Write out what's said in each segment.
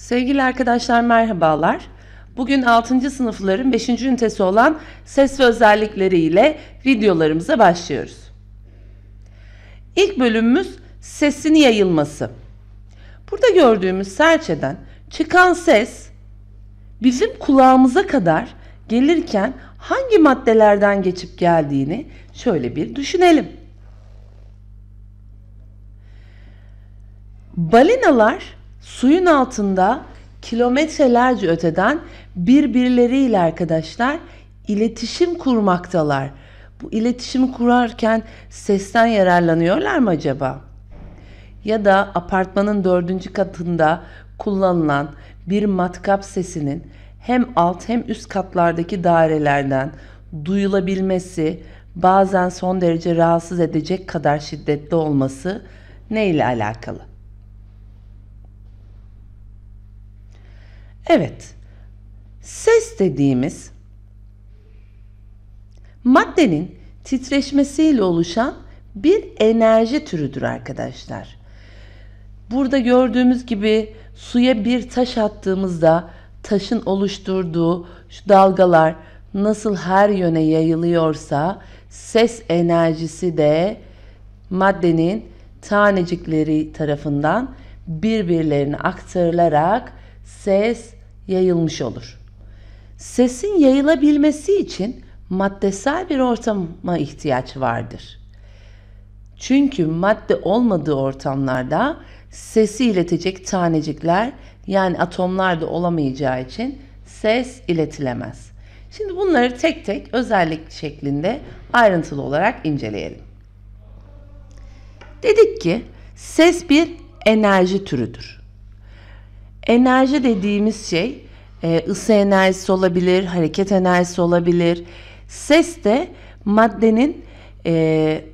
Sevgili arkadaşlar merhabalar. Bugün 6. sınıfların 5. ünitesi olan ses ve özellikleri ile videolarımıza başlıyoruz. İlk bölümümüz sesin yayılması. Burada gördüğümüz serçeden çıkan ses bizim kulağımıza kadar gelirken hangi maddelerden geçip geldiğini şöyle bir düşünelim. Balinalar Suyun altında kilometrelerce öteden birbirleriyle arkadaşlar iletişim kurmaktalar. Bu iletişimi kurarken sesten yararlanıyorlar mı acaba? Ya da apartmanın dördüncü katında kullanılan bir matkap sesinin hem alt hem üst katlardaki dairelerden duyulabilmesi bazen son derece rahatsız edecek kadar şiddetli olması ne ile alakalı? Evet. Ses dediğimiz maddenin titreşmesiyle oluşan bir enerji türüdür arkadaşlar. Burada gördüğümüz gibi suya bir taş attığımızda taşın oluşturduğu şu dalgalar nasıl her yöne yayılıyorsa ses enerjisi de maddenin tanecikleri tarafından birbirlerine aktarılarak ses yayılmış olur. Sesin yayılabilmesi için maddesel bir ortama ihtiyaç vardır. Çünkü madde olmadığı ortamlarda sesi iletecek tanecikler yani atomlar da olamayacağı için ses iletilemez. Şimdi bunları tek tek özellik şeklinde ayrıntılı olarak inceleyelim. Dedik ki ses bir enerji türüdür. Enerji dediğimiz şey e, ısı enerjisi olabilir, hareket enerjisi olabilir. Ses de maddenin e,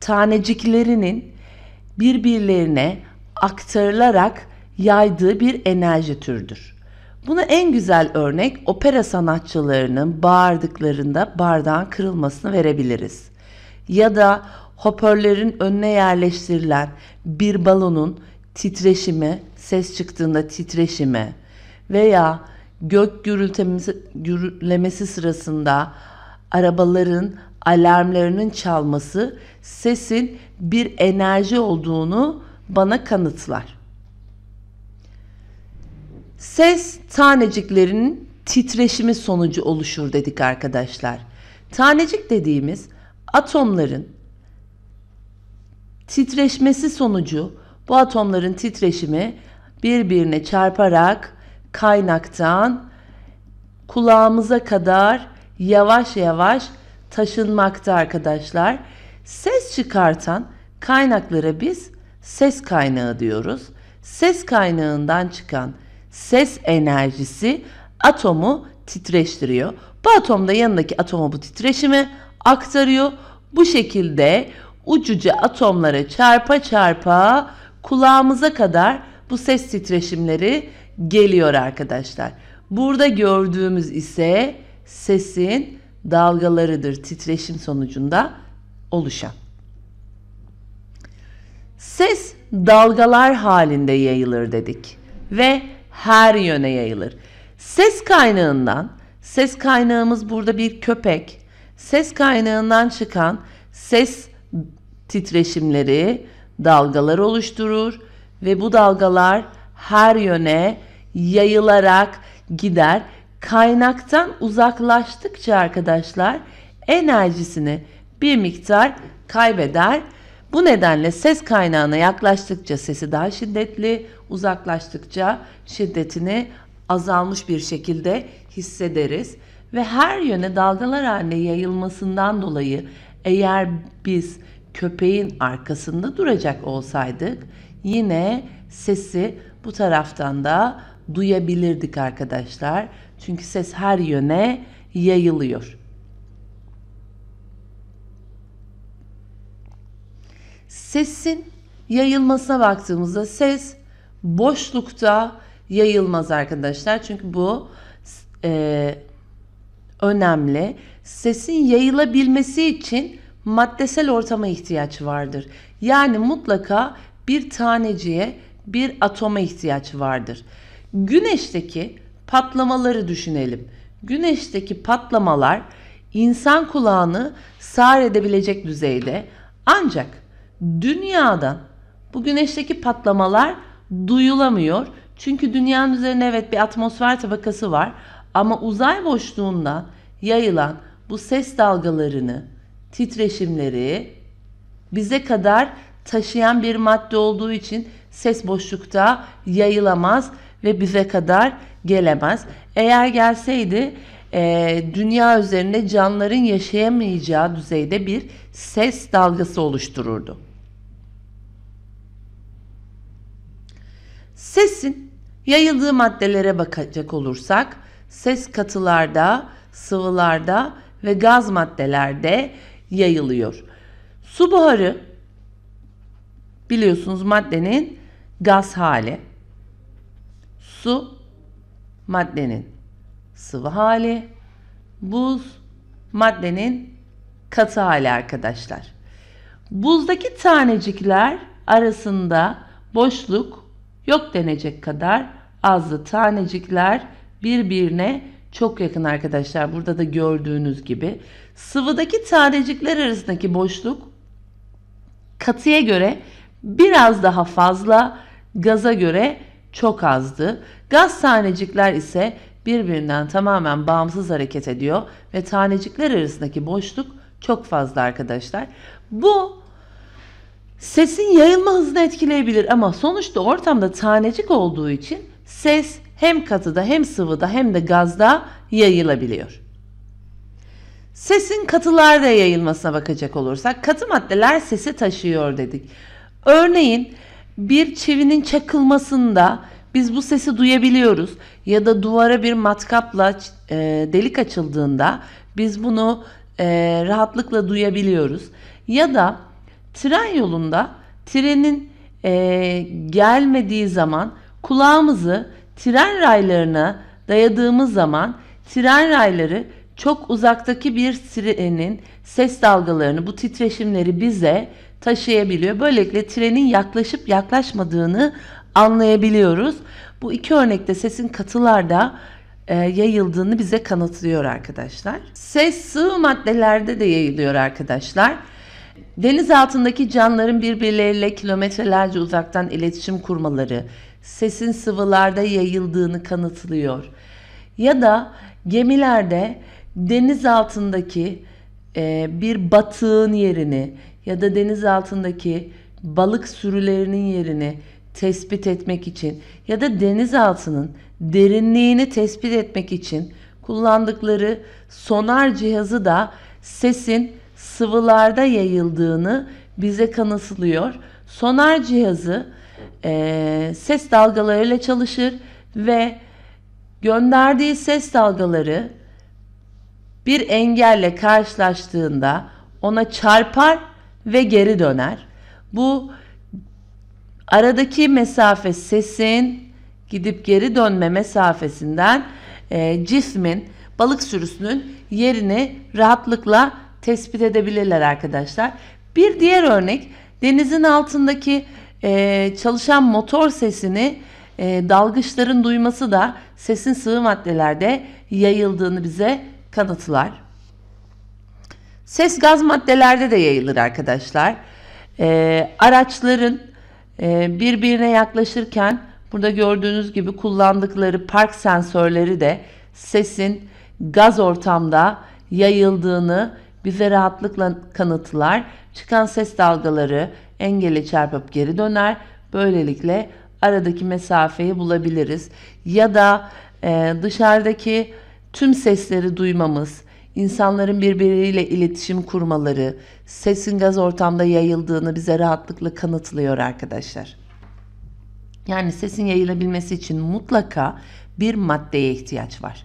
taneciklerinin birbirlerine aktarılarak yaydığı bir enerji türüdür. Buna en güzel örnek opera sanatçılarının bağırdıklarında bardağın kırılmasını verebiliriz. Ya da hoparlörün önüne yerleştirilen bir balonun Titreşime, ses çıktığında titreşime veya gök gürültemesi sırasında arabaların alarmlarının çalması sesin bir enerji olduğunu bana kanıtlar. Ses taneciklerin titreşimi sonucu oluşur dedik arkadaşlar. Tanecik dediğimiz atomların titreşmesi sonucu bu atomların titreşimi birbirine çarparak kaynaktan kulağımıza kadar yavaş yavaş taşınmakta arkadaşlar. Ses çıkartan kaynaklara biz ses kaynağı diyoruz. Ses kaynağından çıkan ses enerjisi atomu titreştiriyor. Bu atom da yanındaki atoma bu titreşimi aktarıyor. Bu şekilde ucuca atomlara çarpa çarpa kulağımıza kadar bu ses titreşimleri geliyor arkadaşlar. Burada gördüğümüz ise sesin dalgalarıdır titreşim sonucunda oluşan. Ses dalgalar halinde yayılır dedik ve her yöne yayılır. Ses kaynağından, ses kaynağımız burada bir köpek. Ses kaynağından çıkan ses titreşimleri dalgalar oluşturur ve bu dalgalar her yöne yayılarak gider. Kaynaktan uzaklaştıkça arkadaşlar enerjisini bir miktar kaybeder. Bu nedenle ses kaynağına yaklaştıkça sesi daha şiddetli, uzaklaştıkça şiddetini azalmış bir şekilde hissederiz ve her yöne dalgalar haline yayılmasından dolayı eğer biz köpeğin arkasında duracak olsaydık yine sesi bu taraftan da duyabilirdik arkadaşlar. Çünkü ses her yöne yayılıyor. Sesin yayılmasına baktığımızda ses boşlukta yayılmaz arkadaşlar. Çünkü bu e, önemli. Sesin yayılabilmesi için maddesel ortama ihtiyaç vardır. Yani mutlaka bir taneciye, bir atoma ihtiyaç vardır. Güneşteki patlamaları düşünelim. Güneşteki patlamalar insan kulağını sağır edebilecek düzeyde ancak dünyadan bu güneşteki patlamalar duyulamıyor. Çünkü dünyanın üzerine evet bir atmosfer tabakası var ama uzay boşluğunda yayılan bu ses dalgalarını titreşimleri bize kadar taşıyan bir madde olduğu için ses boşlukta yayılamaz ve bize kadar gelemez. Eğer gelseydi e, dünya üzerinde canlıların yaşayamayacağı düzeyde bir ses dalgası oluştururdu. Sesin yayıldığı maddelere bakacak olursak ses katılarda, sıvılarda ve gaz maddelerde yayılıyor. Su buharı biliyorsunuz maddenin gaz hali. Su maddenin sıvı hali. Buz maddenin katı hali arkadaşlar. Buzdaki tanecikler arasında boşluk yok denecek kadar azdı. Tanecikler birbirine çok yakın arkadaşlar burada da gördüğünüz gibi sıvıdaki tanecikler arasındaki boşluk katıya göre biraz daha fazla, gaza göre çok azdı. Gaz tanecikler ise birbirinden tamamen bağımsız hareket ediyor ve tanecikler arasındaki boşluk çok fazla arkadaşlar. Bu sesin yayılma hızını etkileyebilir ama sonuçta ortamda tanecik olduğu için Ses hem katıda hem sıvıda hem de gazda yayılabiliyor. Sesin katılarda yayılmasına bakacak olursak katı maddeler sesi taşıyor dedik. Örneğin bir çivinin çakılmasında biz bu sesi duyabiliyoruz ya da duvara bir matkapla e, delik açıldığında biz bunu e, rahatlıkla duyabiliyoruz. Ya da tren yolunda trenin e, gelmediği zaman Kulağımızı tren raylarına dayadığımız zaman tren rayları çok uzaktaki bir trenin ses dalgalarını, bu titreşimleri bize taşıyabiliyor. Böylelikle trenin yaklaşıp yaklaşmadığını anlayabiliyoruz. Bu iki örnekte sesin katılarda e, yayıldığını bize kanıtlıyor arkadaşlar. Ses sığ maddelerde de yayılıyor arkadaşlar. Deniz altındaki canlıların birbirleriyle kilometrelerce uzaktan iletişim kurmaları, sesin sıvılarda yayıldığını kanıtlıyor. Ya da gemilerde deniz altındaki e, bir batığın yerini ya da deniz altındaki balık sürülerinin yerini tespit etmek için ya da deniz altının derinliğini tespit etmek için kullandıkları sonar cihazı da sesin sıvılarda yayıldığını bize kanıtlıyor. Sonar cihazı e, ses dalgalarıyla çalışır ve gönderdiği ses dalgaları bir engelle karşılaştığında ona çarpar ve geri döner. Bu aradaki mesafe sesin gidip geri dönme mesafesinden e, cismin balık sürüsünün yerini rahatlıkla tespit edebilirler arkadaşlar. Bir diğer örnek denizin altındaki e, çalışan motor sesini e, dalgıçların duyması da sesin sıvı maddelerde yayıldığını bize kanıtlar. Ses gaz maddelerde de yayılır arkadaşlar. E, araçların e, birbirine yaklaşırken burada gördüğünüz gibi kullandıkları park sensörleri de sesin gaz ortamda yayıldığını bize rahatlıkla kanıtlar. Çıkan ses dalgaları engele çarpıp geri döner. Böylelikle aradaki mesafeyi bulabiliriz. Ya da e, dışarıdaki tüm sesleri duymamız, insanların birbiriyle iletişim kurmaları, sesin gaz ortamda yayıldığını bize rahatlıkla kanıtlıyor arkadaşlar. Yani sesin yayılabilmesi için mutlaka bir maddeye ihtiyaç var.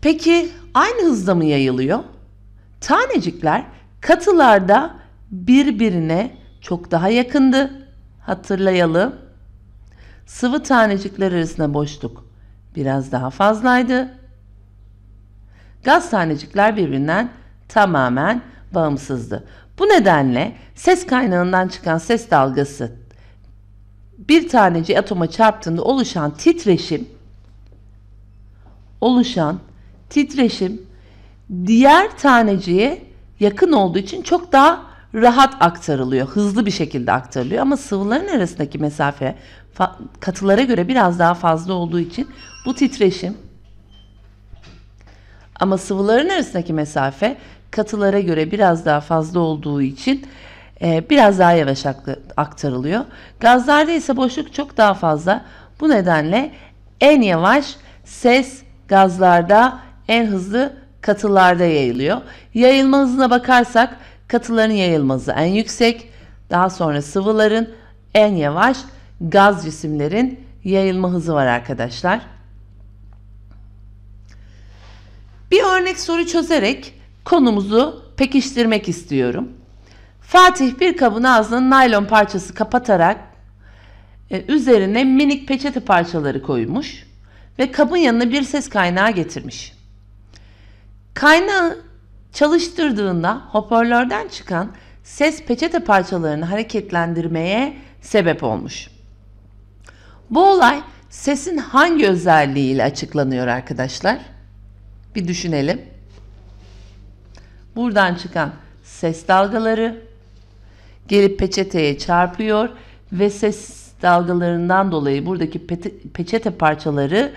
Peki aynı hızda mı yayılıyor? Tanecikler katılarda birbirine çok daha yakındı. Hatırlayalım. Sıvı tanecikler arasında boşluk biraz daha fazlaydı. Gaz tanecikler birbirinden tamamen bağımsızdı. Bu nedenle ses kaynağından çıkan ses dalgası bir taneci atoma çarptığında oluşan titreşim oluşan titreşim diğer taneciye yakın olduğu için çok daha rahat aktarılıyor. Hızlı bir şekilde aktarılıyor ama sıvıların arasındaki mesafe katılara göre biraz daha fazla olduğu için bu titreşim ama sıvıların arasındaki mesafe katılara göre biraz daha fazla olduğu için e, biraz daha yavaş aktarılıyor. Gazlarda ise boşluk çok daha fazla. Bu nedenle en yavaş ses gazlarda, en hızlı katılarda yayılıyor. Yayılma hızına bakarsak katıların yayılma hızı en yüksek, daha sonra sıvıların en yavaş, gaz cisimlerin yayılma hızı var arkadaşlar. Bir örnek soru çözerek konumuzu pekiştirmek istiyorum. Fatih bir kabın ağzını naylon parçası kapatarak e, üzerine minik peçete parçaları koymuş ve kabın yanına bir ses kaynağı getirmiş. Kaynağı çalıştırdığında hoparlörden çıkan ses peçete parçalarını hareketlendirmeye sebep olmuş. Bu olay sesin hangi özelliğiyle açıklanıyor arkadaşlar? Bir düşünelim. Buradan çıkan ses dalgaları gelip peçeteye çarpıyor ve ses dalgalarından dolayı buradaki peçete parçaları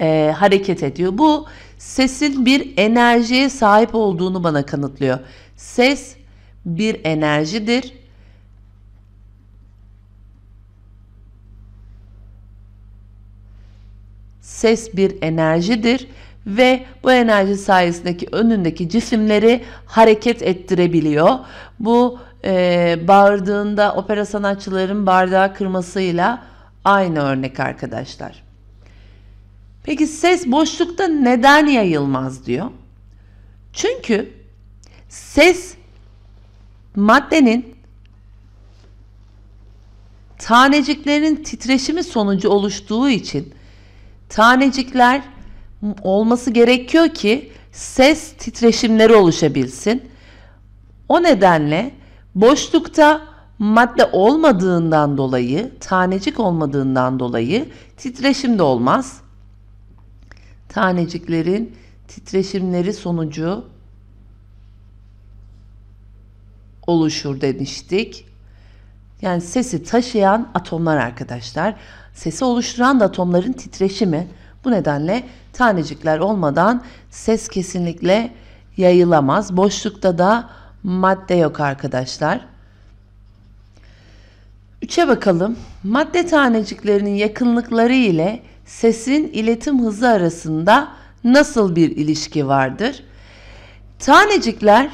e, hareket ediyor. Bu sesin bir enerjiye sahip olduğunu bana kanıtlıyor. Ses bir enerjidir. Ses bir enerjidir ve bu enerji sayesindeki önündeki cisimleri hareket ettirebiliyor. Bu e, bağırdığında opera sanatçıların bardağı kırmasıyla aynı örnek arkadaşlar. Peki ses boşlukta neden yayılmaz diyor? Çünkü ses maddenin taneciklerin titreşimi sonucu oluştuğu için tanecikler olması gerekiyor ki ses titreşimleri oluşabilsin. O nedenle boşlukta madde olmadığından dolayı, tanecik olmadığından dolayı titreşim de olmaz taneciklerin titreşimleri sonucu oluşur demiştik. Yani sesi taşıyan atomlar arkadaşlar. Sesi oluşturan da atomların titreşimi. Bu nedenle tanecikler olmadan ses kesinlikle yayılamaz. Boşlukta da madde yok arkadaşlar. Üçe bakalım. Madde taneciklerinin yakınlıkları ile sesin iletim hızı arasında nasıl bir ilişki vardır? Tanecikler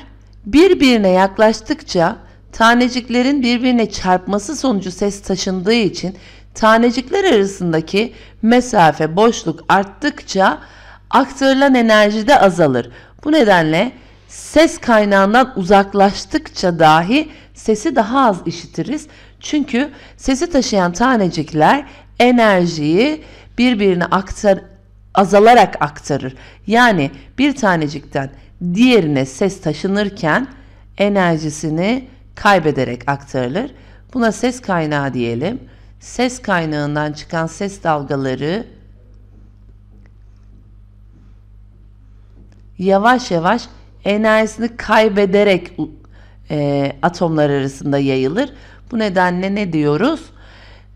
birbirine yaklaştıkça taneciklerin birbirine çarpması sonucu ses taşındığı için tanecikler arasındaki mesafe, boşluk arttıkça aktarılan enerji de azalır. Bu nedenle ses kaynağından uzaklaştıkça dahi sesi daha az işitiriz. Çünkü sesi taşıyan tanecikler enerjiyi birbirine aktar azalarak aktarır. Yani bir tanecikten diğerine ses taşınırken enerjisini kaybederek aktarılır. Buna ses kaynağı diyelim. Ses kaynağından çıkan ses dalgaları yavaş yavaş enerjisini kaybederek e, atomlar arasında yayılır. Bu nedenle ne diyoruz?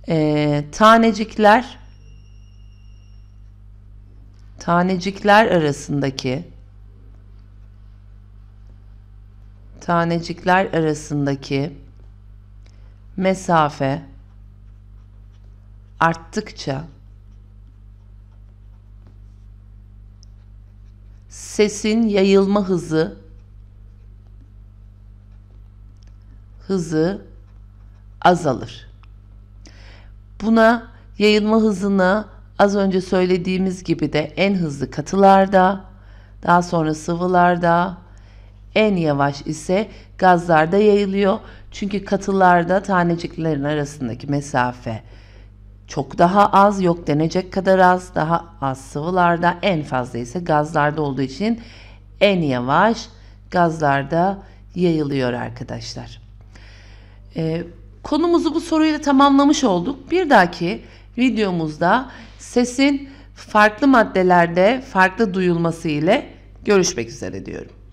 E, tanecikler tanecikler arasındaki tanecikler arasındaki mesafe arttıkça sesin yayılma hızı hızı azalır. Buna yayılma hızına Az önce söylediğimiz gibi de en hızlı katılarda, daha sonra sıvılarda, en yavaş ise gazlarda yayılıyor. Çünkü katılarda taneciklerin arasındaki mesafe çok daha az, yok denecek kadar az, daha az sıvılarda, en fazla ise gazlarda olduğu için en yavaş gazlarda yayılıyor arkadaşlar. Ee, konumuzu bu soruyla tamamlamış olduk. Bir dahaki videomuzda sesin farklı maddelerde farklı duyulması ile görüşmek üzere diyorum.